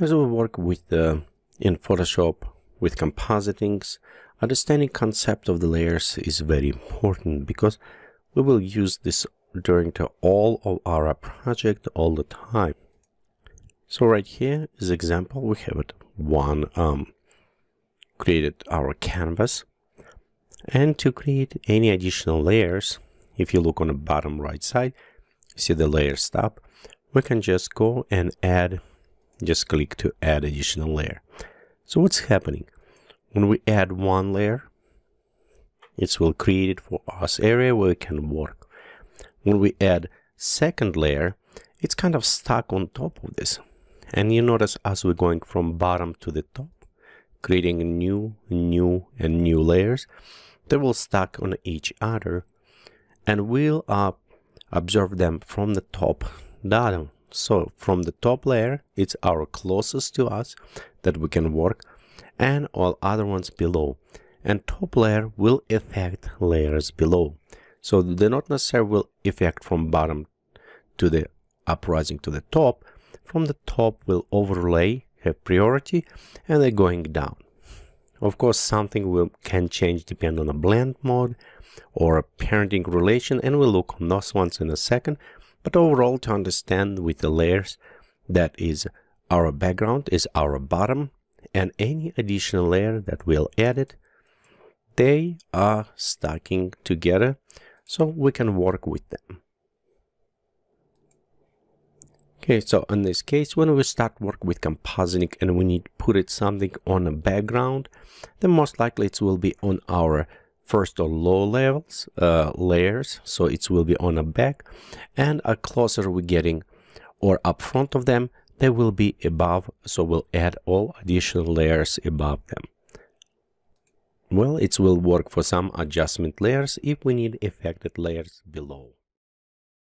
As we work with the uh, in Photoshop with compositings, understanding concept of the layers is very important because we will use this during all of our project all the time. So right here is example we have it one um, created our canvas and to create any additional layers if you look on the bottom right side see the layers tab we can just go and add just click to add additional layer. So what's happening? When we add one layer, it will create it for us area where we can work. When we add second layer, it's kind of stuck on top of this. And you notice as we're going from bottom to the top, creating new, new, and new layers, they will stack on each other and we'll uh, observe them from the top down. So from the top layer, it's our closest to us that we can work and all other ones below. And top layer will affect layers below. So they not necessarily will affect from bottom to the uprising to the top. From the top will overlay, have priority, and they're going down. Of course, something will, can change depending on a blend mode or a parenting relation, and we'll look on those ones in a second but overall to understand with the layers that is our background is our bottom and any additional layer that we'll add it they are stacking together so we can work with them okay so in this case when we start work with compositing and we need to put it something on a background then most likely it will be on our first on low levels uh, layers so it will be on a back and a closer we're getting or up front of them they will be above so we'll add all additional layers above them well it will work for some adjustment layers if we need affected layers below